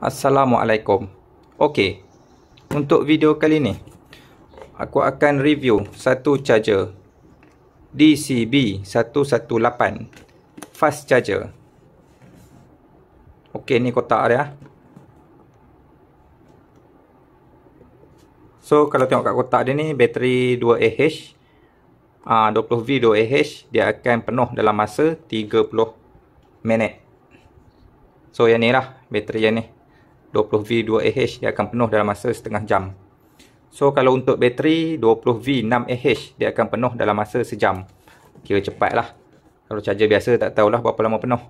Assalamualaikum. Okey. Untuk video kali ni, aku akan review satu charger DCB118 fast charger. Okey, ni kotak dia. So, kalau tengok kat kotak dia ni, bateri 2Ah. Ah 20V 2Ah, dia akan penuh dalam masa 30 minit. So, yang ni lah bateri yang ni. 20V2AH dia akan penuh dalam masa setengah jam. So kalau untuk bateri 20V6AH dia akan penuh dalam masa sejam. Kira cepat lah. Kalau charger biasa tak tahulah berapa lama penuh.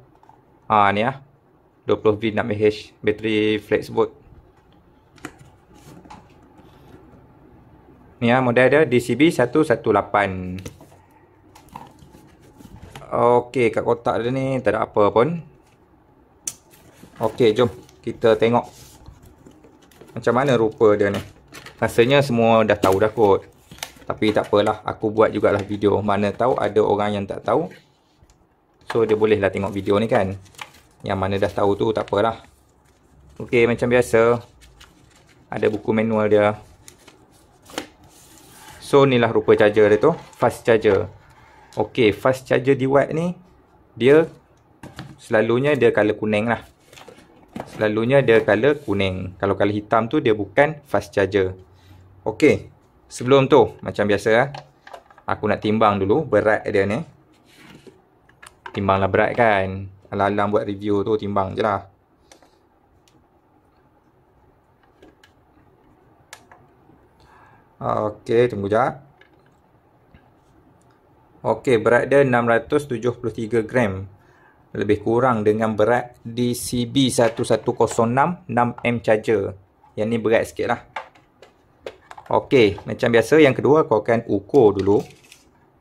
Ha, ah ni lah. 20V6AH bateri flexboard. Ni lah model dia DCB118. Okey kat kotak dia ni tak ada apa pun. Okey jom kita tengok macam mana rupa dia ni. Rasanya semua dah tahu dah kot. Tapi tak apalah, aku buat jugalah video. Mana tahu ada orang yang tak tahu. So dia bolehlah tengok video ni kan. Yang mana dah tahu tu tak apalah. Okey, macam biasa ada buku manual dia. So inilah rupa charger dia tu, fast charger. Okey, fast charger di watt ni dia selalunya dia color kuning lah selalunya dia color kuning. Kalau color hitam tu dia bukan fast charger. Okey. Sebelum tu macam biasa ah, aku nak timbang dulu berat dia ni. Timbanglah berat kan. Alalam buat review tu timbang je lah. Okey, tunggu jap. Okey, berat dia 673 gram lebih kurang dengan berat DCB1106 6M charger. Yang ni berat sikit lah. Ok, macam biasa yang kedua kau akan ukur dulu.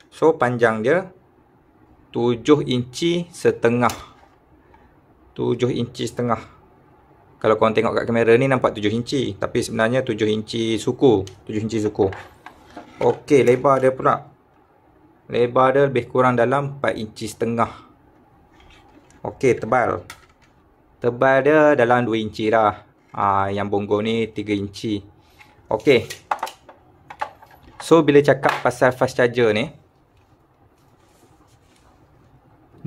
So, panjang dia 7 inci setengah. 7 inci setengah. Kalau kau tengok kat kamera ni nampak 7 inci. Tapi sebenarnya 7 inci suku. 7 inci suku. Ok, lebar dia pula. Lebar dia lebih kurang dalam 4 inci setengah. 4.5 Okey, tebal. Tebal dia dalam 2 inci lah. Aa, ah, yang bonggol ni 3 inci. Okey. So, bila cakap pasal fast charger ni.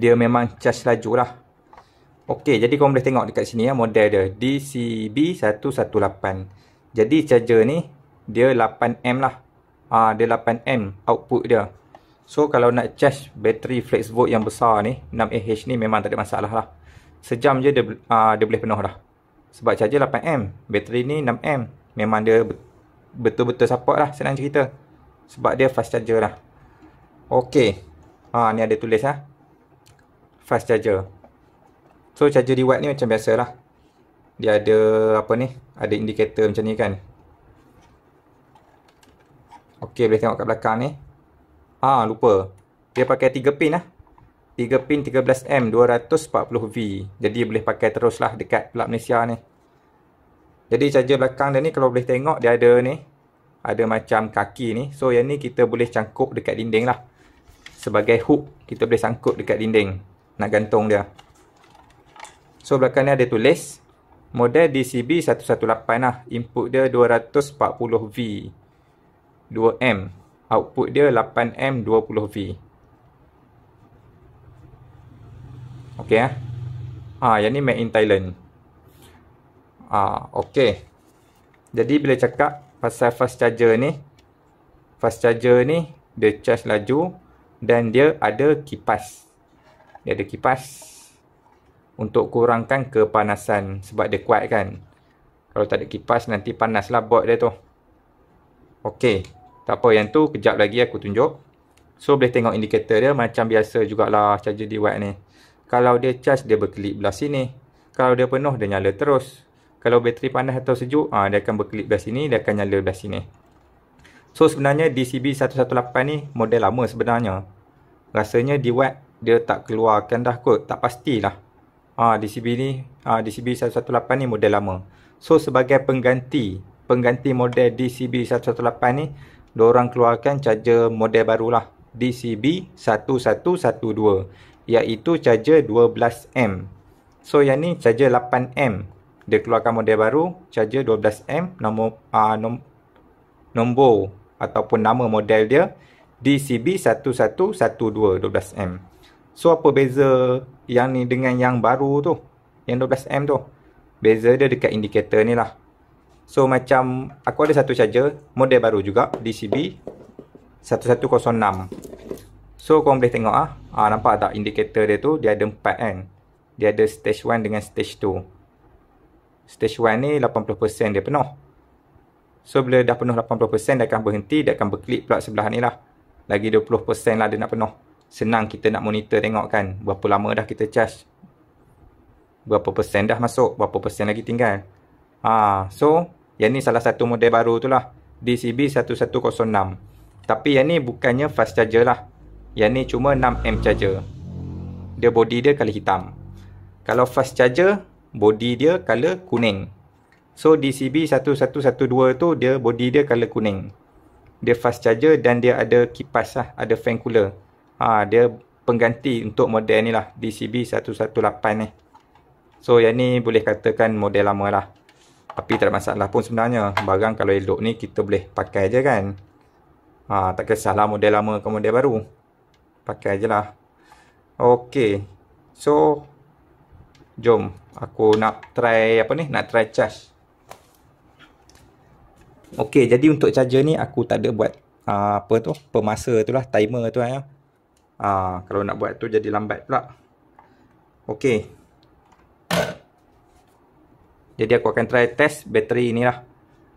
Dia memang charge laju lah. Okey, jadi korang boleh tengok dekat sini ya model dia. DCB118. Jadi, charger ni dia 8M lah. Ah, dia 8M output dia. So kalau nak charge bateri flexvolt yang besar ni 6Ah ni memang tak ada masalah lah Sejam je dia, aa, ah, dia boleh penuh lah Sebab charger 8M Bateri ni 6M Memang dia betul-betul support lah senang cerita Sebab dia fast charger lah Okay ha, Ni ada tulis lah Fast charger So charger di watt ni macam biasa lah Dia ada apa ni Ada indikator macam ni kan Okay boleh tengok kat belakang ni Ha, lupa. Dia pakai 3 pin lah. 3 pin 13M 240V. Jadi boleh pakai terus lah dekat pelat Malaysia ni. Jadi charger belakang dia ni kalau boleh tengok dia ada ni. Ada macam kaki ni. So yang ni kita boleh cangkup dekat dinding lah. Sebagai hook kita boleh sangkut dekat dinding. Nak gantung dia. So belakang ni ada tulis. Model DCB 118 lah. Input dia 240V. 2M. 2M output dia 8M20V. Okey ah. Ha, yang ni made in Thailand. Ha, okey. Jadi bila cakap pasal fast charger ni, fast charger ni dia charge laju dan dia ada kipas. Dia ada kipas untuk kurangkan kepanasan sebab dia kuat kan. Kalau tak ada kipas nanti panaslah bot dia tu. Okey. Tak apa yang tu kejap lagi aku tunjuk. So boleh tengok indikator dia macam biasa jugalah charger di watt ni. Kalau dia charge dia berkelip belah sini. Kalau dia penuh dia nyala terus. Kalau bateri panas atau sejuk ha, dia akan berkelip belah sini dia akan nyala belah sini. So sebenarnya DCB 118 ni model lama sebenarnya. Rasanya di watt dia tak keluarkan dah kot. Tak pastilah. Ah ha, DCB ni ah ha, DCB 118 ni model lama. So sebagai pengganti pengganti model DCB 118 ni diorang keluarkan charger model barulah DCB1112 iaitu charger 12M so yang ni charger 8M dia keluarkan model baru charger 12M nombor, uh, nombor ataupun nama model dia DCB1112 12M so apa beza yang ni dengan yang baru tu yang 12M tu beza dia dekat indikator ni lah So macam aku ada satu charger model baru juga DCB 1106. So kau boleh tengok ah. Ah nampak tak indikator dia tu dia ada 4 kan. Dia ada stage 1 dengan stage 2. Stage 1 ni 80% dia penuh. So bila dah penuh 80% dia akan berhenti dia akan berklik pula sebelah ni lah. Lagi 20% lah dia nak penuh. Senang kita nak monitor tengok kan berapa lama dah kita charge. Berapa persen dah masuk, berapa persen lagi tinggal. Ah, ha, so yang ni salah satu model baru tu lah. DCB1106. Tapi yang ni bukannya fast charger lah. Yang ni cuma 6M charger. Dia body dia colour hitam. Kalau fast charger, body dia colour kuning. So DCB1112 tu dia body dia colour kuning. Dia fast charger dan dia ada kipas lah. Ada fan cooler. Ha, dia pengganti untuk model ni lah. DCB118 ni. So yang ni boleh katakan model lama lah. Tapi tak ada masalah pun sebenarnya. Barang kalau elok ni kita boleh pakai je kan. Ha, tak kisahlah model lama ke model baru. Pakai je lah. Okay. So. Jom. Aku nak try apa ni. Nak try charge. Okay. Jadi untuk charger ni aku tak ada buat. Ha, apa tu. Pemasa tu lah. Timer tu lah ya. Ha, kalau nak buat tu jadi lambat pula. Okay. Jadi aku akan try test bateri ni lah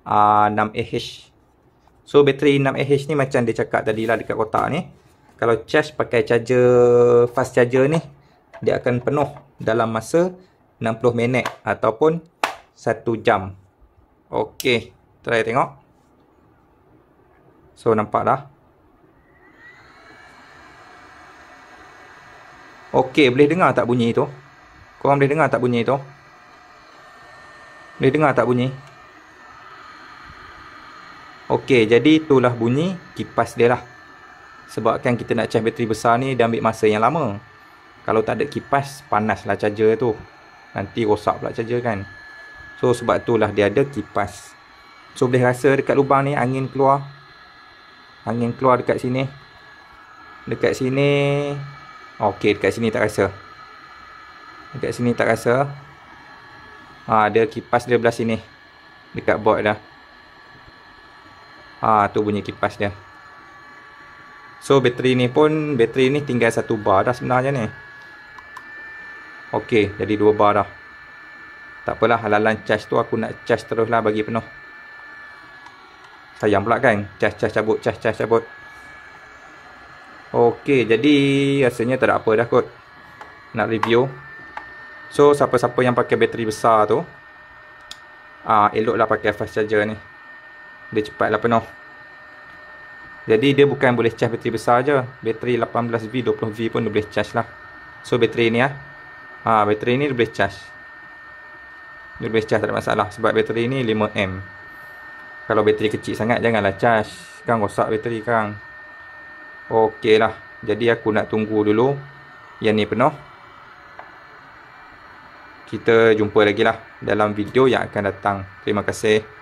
uh, 6Ah So bateri 6Ah ni macam dia cakap tadi lah dekat kotak ni Kalau charge pakai charger fast charger ni Dia akan penuh dalam masa 60 minit ataupun 1 jam Okey, try tengok So nampak dah Okey, boleh dengar tak bunyi tu? Korang boleh dengar tak bunyi tu? Boleh dengar tak bunyi? Okey, jadi itulah bunyi kipas dia lah. Sebab Sebabkan kita nak charge bateri besar ni dia ambil masa yang lama. Kalau tak ada kipas, panas lah charger tu. Nanti rosak pula charger kan. So sebab itulah dia ada kipas. So boleh rasa dekat lubang ni angin keluar. Angin keluar dekat sini. Dekat sini. Okey, dekat sini tak rasa. Dekat sini tak rasa. Ha, ah, ada kipas dia belah sini. Dekat board dah. Ha, tu bunyi kipas dia. So, bateri ni pun, bateri ni tinggal satu bar dah sebenarnya ni. Okey, jadi dua bar dah. Tak apalah, halalan charge tu aku nak charge terus lah bagi penuh. Sayang pula kan? Charge, charge, cabut, charge, charge, cabut. Okey, jadi rasanya tak ada apa dah kot. Nak review. So siapa-siapa yang pakai bateri besar tu uh, Eloklah pakai fast charger ni Dia cepatlah penuh Jadi dia bukan boleh charge bateri besar je Bateri 18V 20V pun dia boleh charge lah So bateri ni lah ha, Bateri ni dia boleh charge Dia boleh charge tak ada masalah Sebab bateri ni 5M Kalau bateri kecil sangat janganlah charge Kan rosak bateri kan Okeylah, Jadi aku nak tunggu dulu Yang ni penuh kita jumpa lagi lah dalam video yang akan datang. Terima kasih.